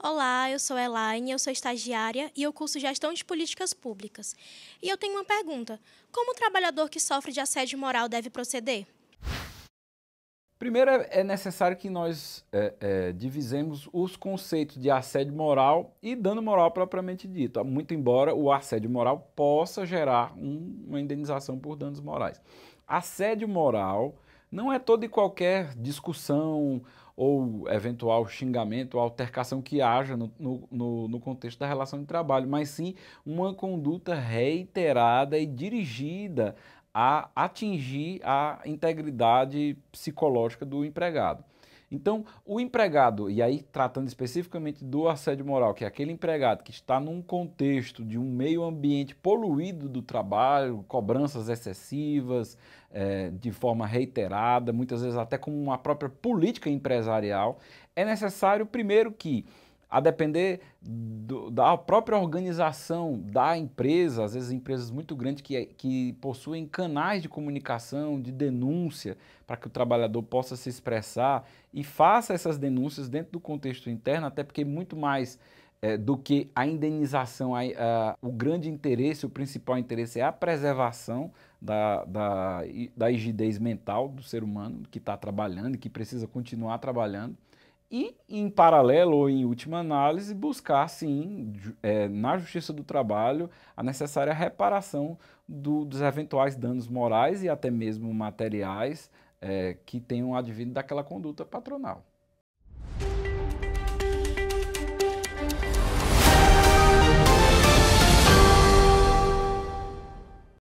Olá, eu sou Elaine, eu sou estagiária e eu curso Gestão de Políticas Públicas. E eu tenho uma pergunta: como o trabalhador que sofre de assédio moral deve proceder? Primeiro, é, é necessário que nós é, é, divisemos os conceitos de assédio moral e dano moral propriamente dito, muito embora o assédio moral possa gerar um, uma indenização por danos morais. Assédio moral não é toda e qualquer discussão ou eventual xingamento ou altercação que haja no, no, no, contexto da relação de trabalho, mas sim uma conduta reiterada e dirigida a atingir a integridade psicológica do empregado. Então, o empregado, e aí tratando especificamente do assédio moral, que é aquele empregado que está num contexto de um meio ambiente poluído do trabalho, cobranças excessivas, é, de forma reiterada, muitas vezes até como uma própria política empresarial, é necessário, primeiro, que a depender do, da própria organização da empresa, às vezes empresas muito grandes que, que possuem canais de comunicação, de denúncia, para que o trabalhador possa se expressar e faça essas denúncias dentro do contexto interno, até porque muito mais é, do que a indenização, a, a, o grande interesse, o principal interesse é a preservação da, da, da rigidez mental do ser humano que está trabalhando e que precisa continuar trabalhando. E, em paralelo ou em última análise, buscar, sim, é, na Justiça do Trabalho, a necessária reparação do, dos eventuais danos morais e até mesmo materiais é, que tenham advindo daquela conduta patronal.